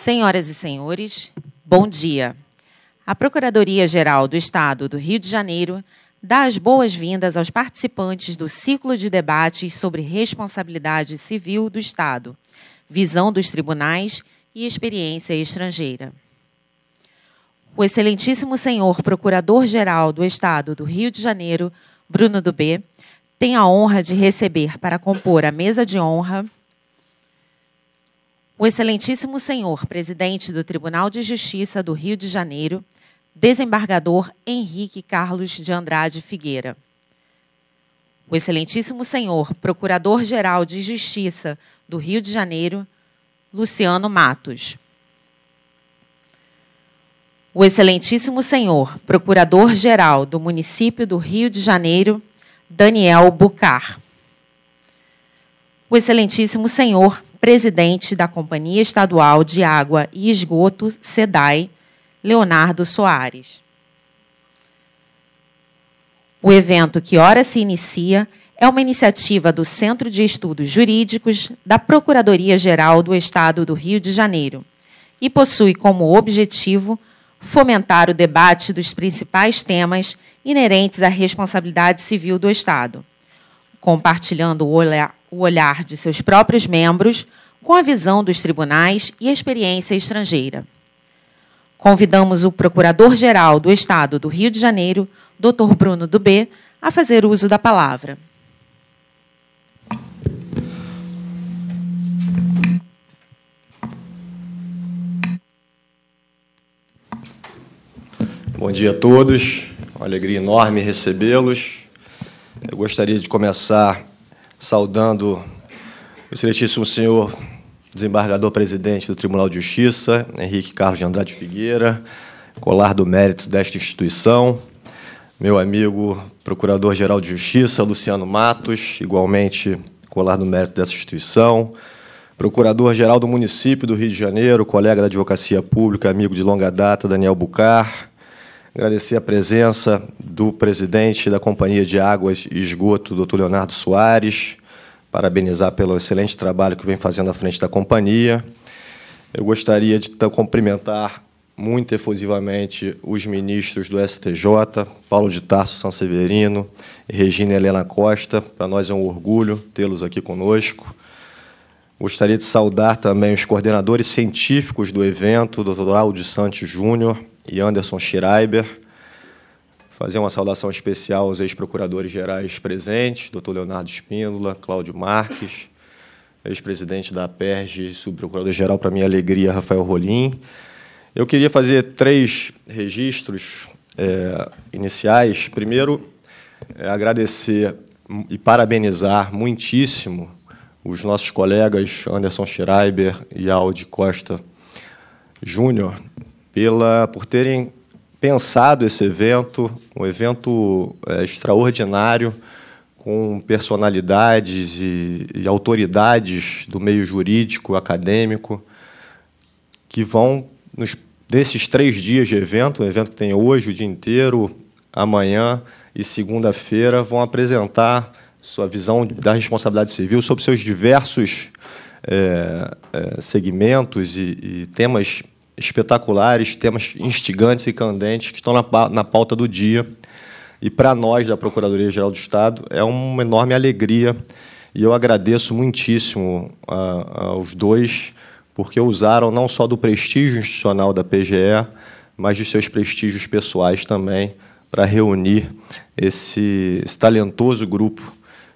Senhoras e senhores, bom dia. A Procuradoria-Geral do Estado do Rio de Janeiro dá as boas-vindas aos participantes do ciclo de debates sobre responsabilidade civil do Estado, visão dos tribunais e experiência estrangeira. O excelentíssimo senhor Procurador-Geral do Estado do Rio de Janeiro, Bruno Dubé, tem a honra de receber para compor a mesa de honra o excelentíssimo senhor presidente do Tribunal de Justiça do Rio de Janeiro, desembargador Henrique Carlos de Andrade Figueira. O excelentíssimo senhor procurador-geral de Justiça do Rio de Janeiro, Luciano Matos. O excelentíssimo senhor procurador-geral do município do Rio de Janeiro, Daniel Bucar. O excelentíssimo senhor presidente da Companhia Estadual de Água e Esgoto, SEDAI, Leonardo Soares. O evento que ora se inicia é uma iniciativa do Centro de Estudos Jurídicos da Procuradoria-Geral do Estado do Rio de Janeiro e possui como objetivo fomentar o debate dos principais temas inerentes à responsabilidade civil do Estado, compartilhando o olhar, o olhar de seus próprios membros com a visão dos tribunais e experiência estrangeira. Convidamos o Procurador-Geral do Estado do Rio de Janeiro, Dr. Bruno Dubê, a fazer uso da palavra. Bom dia a todos, uma alegria enorme recebê-los. Eu gostaria de começar saudando o excelentíssimo senhor desembargador presidente do Tribunal de Justiça, Henrique Carlos de Andrade Figueira, colar do mérito desta instituição, meu amigo procurador-geral de Justiça, Luciano Matos, igualmente colar do mérito dessa instituição, procurador-geral do município do Rio de Janeiro, colega da Advocacia Pública, amigo de longa data, Daniel Bucar, Agradecer a presença do presidente da Companhia de Águas e Esgoto, doutor Leonardo Soares, parabenizar pelo excelente trabalho que vem fazendo à frente da companhia. Eu gostaria de cumprimentar muito efusivamente os ministros do STJ, Paulo de Tarso São Severino e Regina Helena Costa. Para nós é um orgulho tê-los aqui conosco. Gostaria de saudar também os coordenadores científicos do evento, doutor Aldo Santos Júnior, e Anderson Schreiber. Fazer uma saudação especial aos ex-procuradores gerais presentes, doutor Leonardo Espíndola, Cláudio Marques, ex-presidente da PERJ, subprocurador-geral, para minha alegria, Rafael Rolim. Eu queria fazer três registros é, iniciais. Primeiro, é, agradecer e parabenizar muitíssimo os nossos colegas Anderson Schreiber e Aldi Costa Júnior pela, por terem pensado esse evento, um evento é, extraordinário, com personalidades e, e, autoridades do meio jurídico, acadêmico, que vão, nos, nesses três dias de evento, o evento que tem hoje, o dia inteiro, amanhã e segunda-feira, vão apresentar sua visão da responsabilidade civil sobre seus diversos é, é, segmentos e, e temas espetaculares, temas instigantes e candentes que estão na pauta do dia. E para nós da Procuradoria Geral do Estado é uma enorme alegria e eu agradeço muitíssimo aos dois porque usaram não só do prestígio institucional da PGE, mas de seus prestígios pessoais também para reunir esse, esse talentoso grupo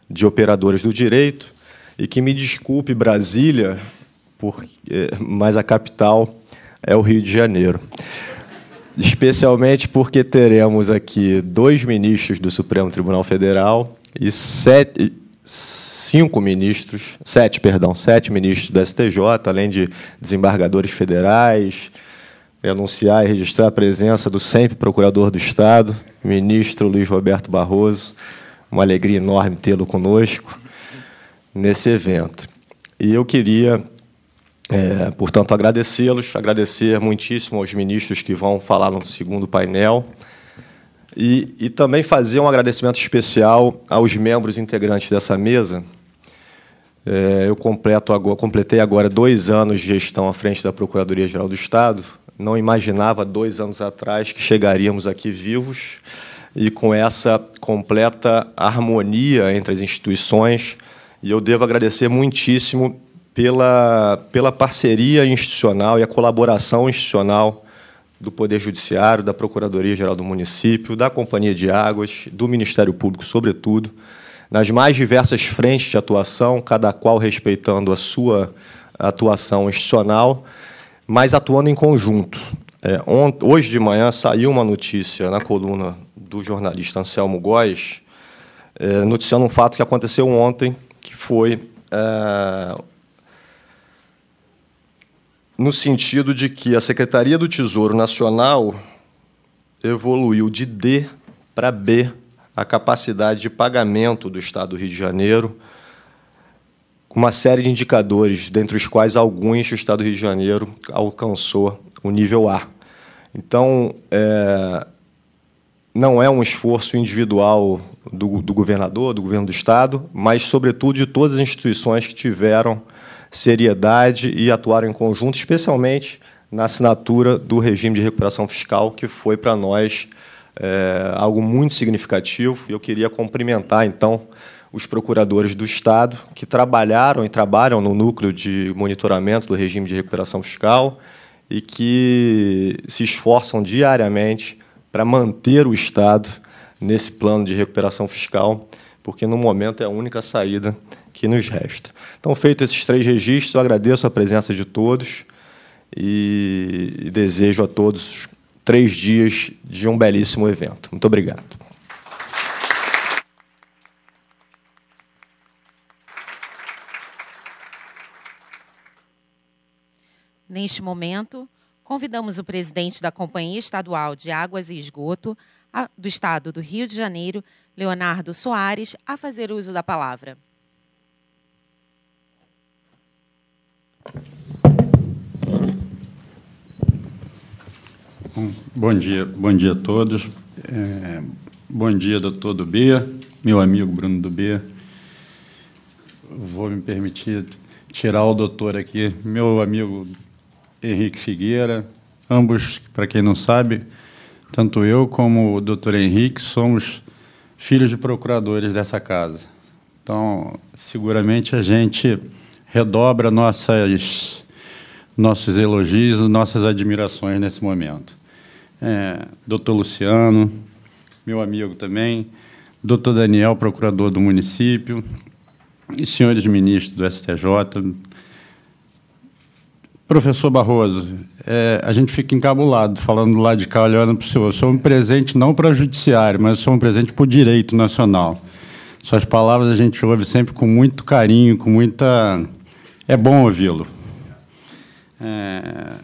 de operadores do direito e que me desculpe Brasília, por, eh, mas a capital é o Rio de Janeiro. Especialmente porque teremos aqui dois ministros do Supremo Tribunal Federal e sete, cinco ministros, sete, perdão, sete ministros do STJ, além de desembargadores federais, anunciar e registrar a presença do sempre procurador do Estado, ministro Luiz Roberto Barroso. Uma alegria enorme tê-lo conosco nesse evento. E eu queria é, portanto, agradecê-los, agradecer muitíssimo aos ministros que vão falar no segundo painel e, e também fazer um agradecimento especial aos membros integrantes dessa mesa. É, eu completo agora, completei agora dois anos de gestão à frente da Procuradoria-Geral do Estado. Não imaginava dois anos atrás que chegaríamos aqui vivos e com essa completa harmonia entre as instituições. E eu devo agradecer muitíssimo pela, pela parceria institucional e a colaboração institucional do Poder Judiciário, da Procuradoria-Geral do Município, da Companhia de Águas, do Ministério Público, sobretudo, nas mais diversas frentes de atuação, cada qual respeitando a sua atuação institucional, mas atuando em conjunto. É, hoje de manhã saiu uma notícia na coluna do jornalista Anselmo Góes, é, noticiando um fato que aconteceu ontem, que foi é, no sentido de que a Secretaria do Tesouro Nacional evoluiu de D para B a capacidade de pagamento do Estado do Rio de Janeiro, com uma série de indicadores, dentre os quais alguns o Estado do Rio de Janeiro alcançou o nível A. Então, é, não é um esforço individual do, do governador, do governo do Estado, mas, sobretudo, de todas as instituições que tiveram seriedade e atuaram em conjunto, especialmente na assinatura do regime de recuperação fiscal, que foi para nós é, algo muito significativo. eu queria cumprimentar, então, os procuradores do Estado que trabalharam e trabalham no núcleo de monitoramento do regime de recuperação fiscal e que se esforçam diariamente para manter o Estado nesse plano de recuperação fiscal, porque no momento é a única saída que nos resta. Então, feitos esses três registros, eu agradeço a presença de todos e desejo a todos três dias de um belíssimo evento. Muito obrigado. Neste momento, convidamos o presidente da Companhia Estadual de Águas e Esgoto do Estado do Rio de Janeiro, Leonardo Soares, a fazer uso da palavra. Bom, bom dia, bom dia a todos. É, bom dia, doutor Bia, meu amigo Bruno Bia. Vou me permitir tirar o doutor aqui, meu amigo Henrique Figueira. Ambos, para quem não sabe, tanto eu como o doutor Henrique somos filhos de procuradores dessa casa. Então, seguramente a gente redobra nossas nossos elogios, nossas admirações nesse momento é, doutor Luciano, meu amigo também, doutor Daniel, procurador do município, e senhores ministros do STJ. Professor Barroso, é, a gente fica encabulado falando lá de cá, olhando para o senhor. Eu sou um presente não para o judiciário, mas sou um presente para o direito nacional. Suas palavras a gente ouve sempre com muito carinho, com muita. É bom ouvi-lo. É,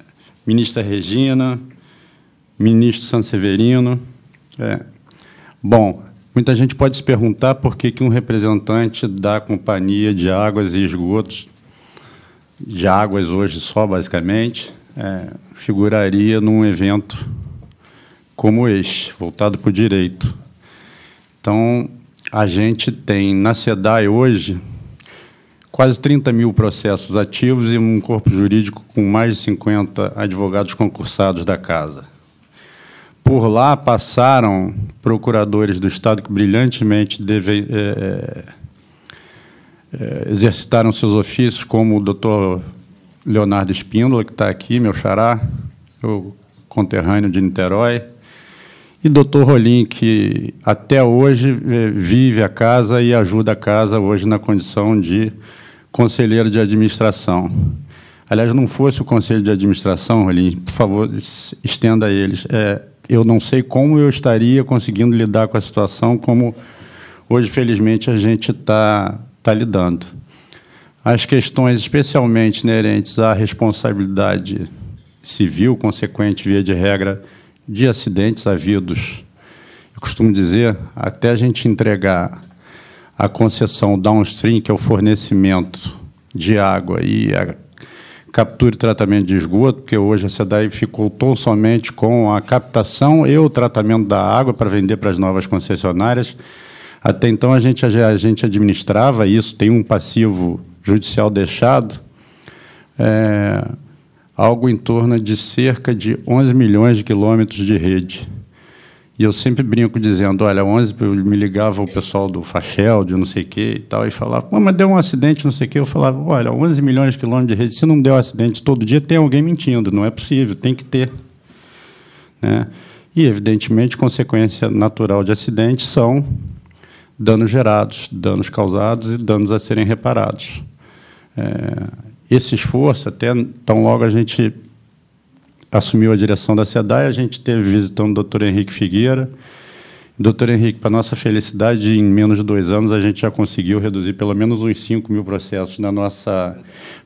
ministra Regina, ministro Sanseverino. É. Bom, muita gente pode se perguntar por que, que um representante da Companhia de Águas e Esgotos, de águas hoje só, basicamente, é, figuraria num evento como este, voltado para o direito. Então, a gente tem na SEDAI hoje quase 30 mil processos ativos e um corpo jurídico com mais de 50 advogados concursados da casa. Por lá passaram procuradores do Estado que brilhantemente deve, é, é, exercitaram seus ofícios, como o doutor Leonardo Espíndola, que está aqui, meu xará, o conterrâneo de Niterói, e doutor Rolim, que até hoje vive a casa e ajuda a casa, hoje na condição de conselheiro de administração. Aliás, não fosse o conselho de administração, Rolim, por favor, estenda a eles. É, eu não sei como eu estaria conseguindo lidar com a situação como hoje, felizmente, a gente está tá lidando. As questões especialmente inerentes à responsabilidade civil, consequente, via de regra, de acidentes havidos, eu costumo dizer, até a gente entregar a concessão downstream, que é o fornecimento de água e a captura e tratamento de esgoto, porque hoje a SEDAI ficou tão somente com a captação e o tratamento da água para vender para as novas concessionárias. Até então a gente, a gente administrava isso, tem um passivo judicial deixado, é, algo em torno de cerca de 11 milhões de quilômetros de rede. E eu sempre brinco dizendo, olha, 11 me ligava o pessoal do Fachel, de não sei o quê e tal, e falava, mas deu um acidente, não sei o quê. Eu falava, olha, 11 milhões de quilômetros de rede, se não deu acidente todo dia, tem alguém mentindo, não é possível, tem que ter. Né? E, evidentemente, consequência natural de acidentes são danos gerados, danos causados e danos a serem reparados. É, esse esforço, até tão logo a gente assumiu a direção da SEDAI, a gente teve visitando o doutor Henrique Figueira. Doutor Henrique, para nossa felicidade, em menos de dois anos, a gente já conseguiu reduzir pelo menos uns 5 mil processos na nossa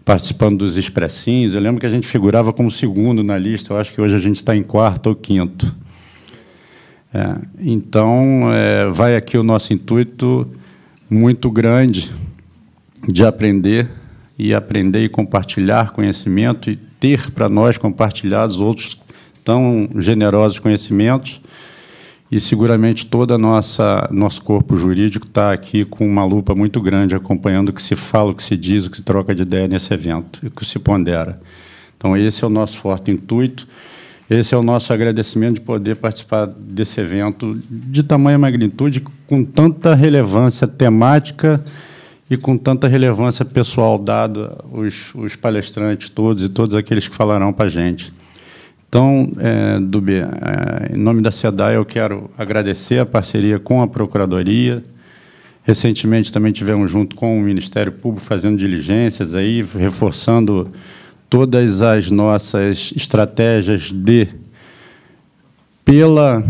participando dos expressins. Eu lembro que a gente figurava como segundo na lista, eu acho que hoje a gente está em quarto ou quinto. É, então, é, vai aqui o nosso intuito muito grande de aprender e aprender e compartilhar conhecimento e ter para nós compartilhados outros tão generosos conhecimentos. E seguramente todo o nosso corpo jurídico está aqui com uma lupa muito grande, acompanhando o que se fala, o que se diz, o que se troca de ideia nesse evento, o que se pondera. Então, esse é o nosso forte intuito, esse é o nosso agradecimento de poder participar desse evento de tamanha magnitude, com tanta relevância temática e com tanta relevância pessoal dado os, os palestrantes todos e todos aqueles que falarão para a gente. Então, é, Dubê, é, em nome da SEDAI, eu quero agradecer a parceria com a Procuradoria. Recentemente também tivemos junto com o Ministério Público fazendo diligências aí, reforçando todas as nossas estratégias de pela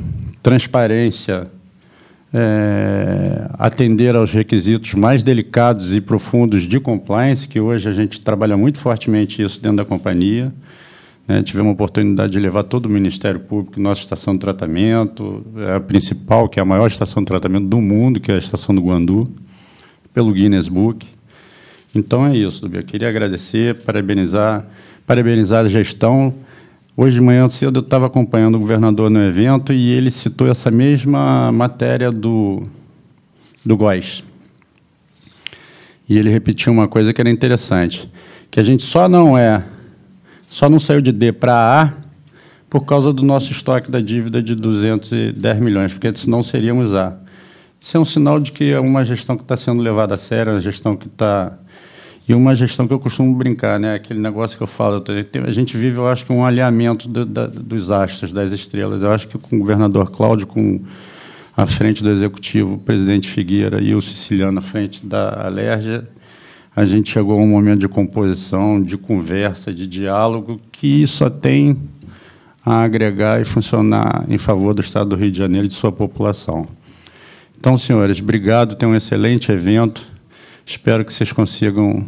transparência é, atender aos requisitos mais delicados e profundos de compliance, que hoje a gente trabalha muito fortemente isso dentro da companhia. Né? Tivemos a oportunidade de levar todo o Ministério Público, nossa estação de tratamento, é a principal, que é a maior estação de tratamento do mundo, que é a estação do Guandu, pelo Guinness Book. Então é isso, Dubi. Eu queria agradecer, parabenizar, parabenizar a gestão Hoje de manhã cedo eu estava acompanhando o governador no evento e ele citou essa mesma matéria do, do GOS. E ele repetiu uma coisa que era interessante, que a gente só não é, só não saiu de D para A por causa do nosso estoque da dívida de 210 milhões, porque senão seríamos A. Isso é um sinal de que é uma gestão que está sendo levada a sério, é uma gestão que está e uma gestão que eu costumo brincar, né? Aquele negócio que eu falo, a gente vive, eu acho um alinhamento do, da, dos astros, das estrelas. Eu acho que com o governador Cláudio, com a frente do executivo, o presidente Figueira e o siciliano à frente da Alérgia, a gente chegou a um momento de composição, de conversa, de diálogo que só tem a agregar e funcionar em favor do Estado do Rio de Janeiro e de sua população. Então, senhores, obrigado. Tem um excelente evento. Espero que vocês consigam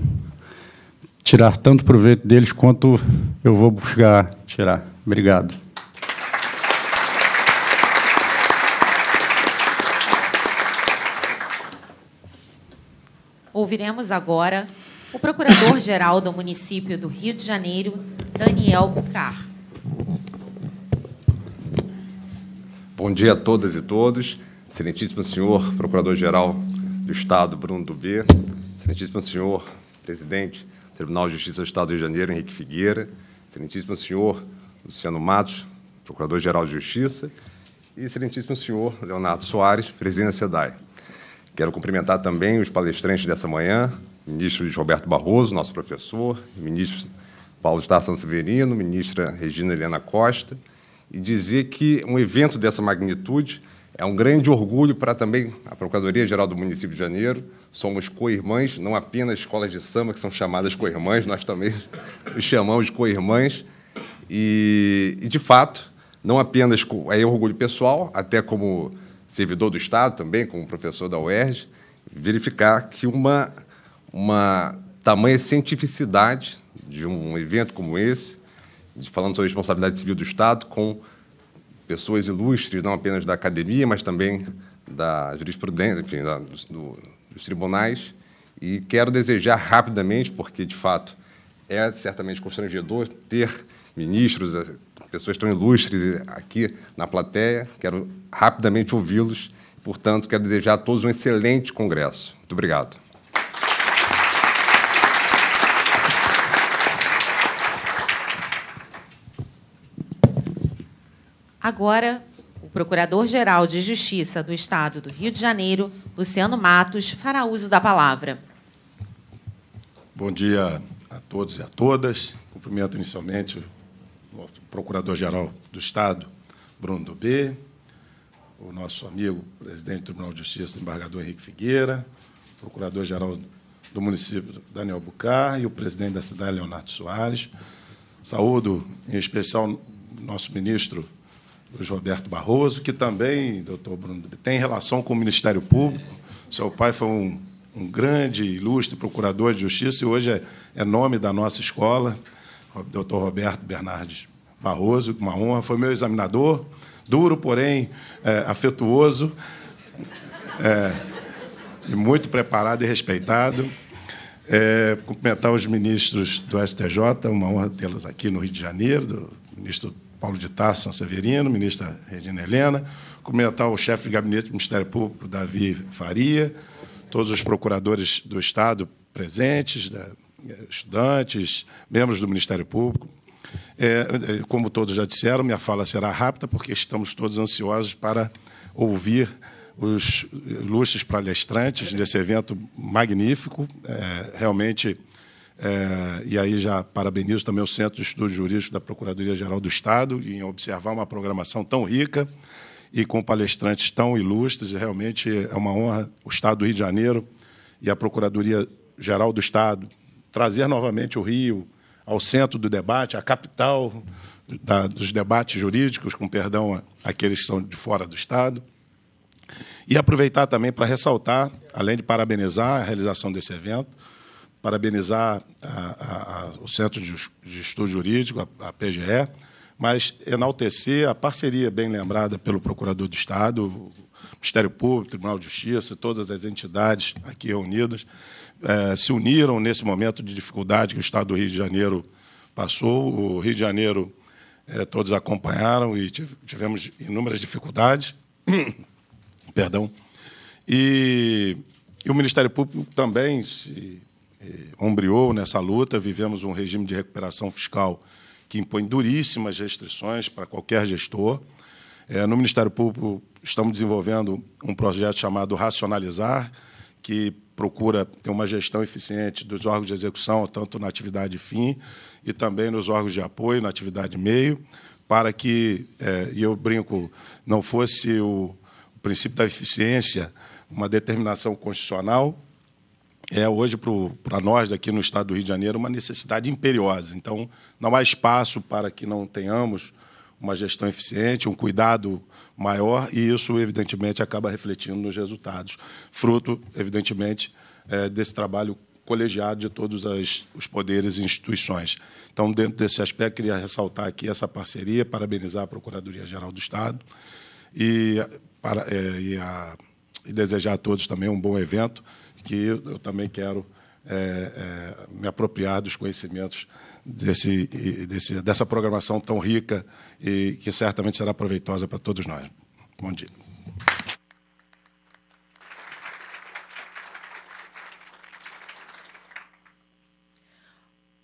tirar tanto proveito deles quanto eu vou buscar tirar. Obrigado. Ouviremos agora o Procurador-Geral do município do Rio de Janeiro, Daniel Bucar. Bom dia a todas e todos. Excelentíssimo senhor Procurador-Geral do Estado, Bruno Dubê, excelentíssimo senhor presidente do Tribunal de Justiça do Estado do Rio de Janeiro, Henrique Figueira, excelentíssimo senhor Luciano Matos, procurador-geral de Justiça, e excelentíssimo senhor Leonardo Soares, presidente da SEDAI. Quero cumprimentar também os palestrantes dessa manhã, ministro Roberto Barroso, nosso professor, ministro Paulo Tarsan Severino, ministra Regina Helena Costa, e dizer que um evento dessa magnitude é um grande orgulho para também a Procuradoria-Geral do Município de Janeiro. Somos co-irmãs, não apenas escolas de samba que são chamadas co-irmãs, nós também os chamamos de co-irmãs. E, e, de fato, não apenas é orgulho pessoal, até como servidor do Estado também, como professor da UERJ, verificar que uma, uma tamanha cientificidade de um evento como esse, de, falando sobre responsabilidade civil do Estado, com pessoas ilustres, não apenas da academia, mas também da jurisprudência, enfim, da, do, dos tribunais. E quero desejar rapidamente, porque de fato é certamente constrangedor ter ministros, eh, pessoas tão ilustres aqui na plateia. Quero rapidamente ouvi-los. Portanto, quero desejar a todos um excelente congresso. Muito obrigado. Agora, o Procurador-Geral de Justiça do Estado do Rio de Janeiro, Luciano Matos, fará uso da palavra. Bom dia a todos e a todas. Cumprimento inicialmente o Procurador-Geral do Estado, Bruno Dubê, o nosso amigo presidente do Tribunal de Justiça, desembargador Henrique Figueira, Procurador-Geral do município Daniel Bucar e o presidente da cidade, Leonardo Soares. Saúdo, em especial, nosso ministro Luiz Roberto Barroso, que também, doutor Bruno, tem relação com o Ministério Público. Seu pai foi um, um grande, ilustre procurador de justiça e hoje é, é nome da nossa escola, doutor Roberto Bernardes Barroso, uma honra. Foi meu examinador, duro, porém é, afetuoso, é, e muito preparado e respeitado. É, cumprimentar os ministros do STJ, uma honra tê-los aqui no Rio de Janeiro, do ministro Paulo de Tarso, São Severino, ministra Regina Helena, cumprimentar o chefe de gabinete do Ministério Público, Davi Faria, todos os procuradores do Estado presentes, eh, estudantes, membros do Ministério Público. É, é, como todos já disseram, minha fala será rápida, porque estamos todos ansiosos para ouvir os ilustres palestrantes desse evento magnífico, é, realmente é, e aí já parabenizo também o Centro de Estudos Jurídicos da Procuradoria-Geral do Estado em observar uma programação tão rica e com palestrantes tão ilustres. E realmente é uma honra o Estado do Rio de Janeiro e a Procuradoria-Geral do Estado trazer novamente o Rio ao centro do debate, à capital da, dos debates jurídicos, com perdão àqueles que são de fora do Estado. E aproveitar também para ressaltar, além de parabenizar a realização desse evento, parabenizar a, a, o Centro de Estudo Jurídico, a, a PGE, mas enaltecer a parceria bem lembrada pelo Procurador do Estado, Ministério Público, Tribunal de Justiça, todas as entidades aqui reunidas eh, se uniram nesse momento de dificuldade que o Estado do Rio de Janeiro passou. O Rio de Janeiro eh, todos acompanharam e tivemos inúmeras dificuldades. Perdão. E, e, o Ministério Público também se eh, ombriou nessa luta. Vivemos um regime de recuperação fiscal que impõe duríssimas restrições para qualquer gestor. Eh, no Ministério Público, estamos desenvolvendo um projeto chamado Racionalizar, que procura ter uma gestão eficiente dos órgãos de execução, tanto na atividade fim e também nos órgãos de apoio, na atividade meio, para que, eh, e eu brinco, não fosse o princípio da eficiência uma determinação constitucional, é hoje para nós aqui no estado do Rio de Janeiro uma necessidade imperiosa. Então, não há espaço para que não tenhamos uma gestão eficiente, um cuidado maior, e isso, evidentemente, acaba refletindo nos resultados, fruto, evidentemente, é, desse trabalho colegiado de todos os poderes e instituições. Então, dentro desse aspecto, queria ressaltar aqui essa parceria, parabenizar a Procuradoria-Geral do Estado e, para, é, e, a, e desejar a todos também um bom evento que eu também quero é, é, me apropriar dos conhecimentos desse, desse, dessa programação tão rica e que certamente será proveitosa para todos nós. Bom dia.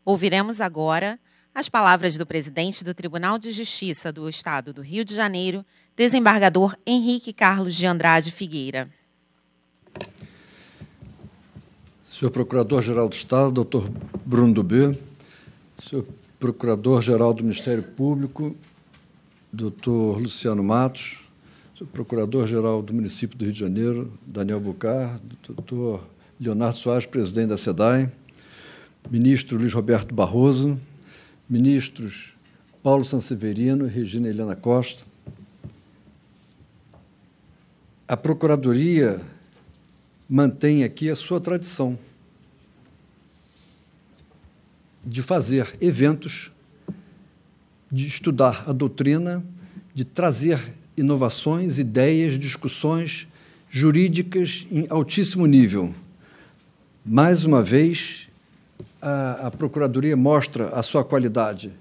Ouviremos agora as palavras do presidente do Tribunal de Justiça do Estado do Rio de Janeiro, desembargador Henrique Carlos de Andrade Figueira. Senhor Procurador-Geral do Estado, doutor Bruno Dubê, senhor Procurador-Geral do Ministério Público, doutor Luciano Matos, senhor Procurador-Geral do Município do Rio de Janeiro, Daniel Bucar, doutor Leonardo Soares, presidente da SEDAI, ministro Luiz Roberto Barroso, ministros Paulo Sanseverino e Regina Helena Costa. A Procuradoria mantém aqui a sua tradição de fazer eventos, de estudar a doutrina, de trazer inovações, ideias, discussões jurídicas em altíssimo nível. Mais uma vez, a, a Procuradoria mostra a sua qualidade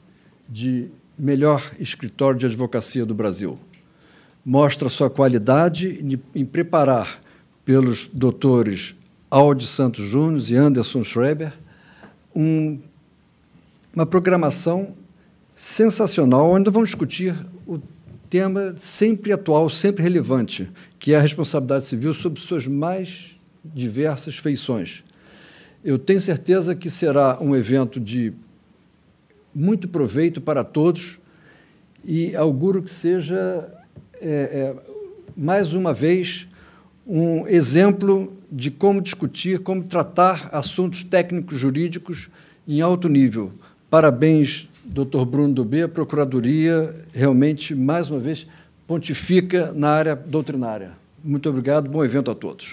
de melhor escritório de advocacia do Brasil. Mostra a sua qualidade de, em preparar pelos doutores Aldi Santos Júnior e Anderson Schreber um uma programação sensacional, onde vamos discutir o tema sempre atual, sempre relevante, que é a responsabilidade civil sob suas mais diversas feições. Eu tenho certeza que será um evento de muito proveito para todos e auguro que seja, é, é, mais uma vez, um exemplo de como discutir, como tratar assuntos técnicos jurídicos em alto nível, Parabéns, doutor Bruno Dubê. A Procuradoria realmente, mais uma vez, pontifica na área doutrinária. Muito obrigado, bom evento a todos.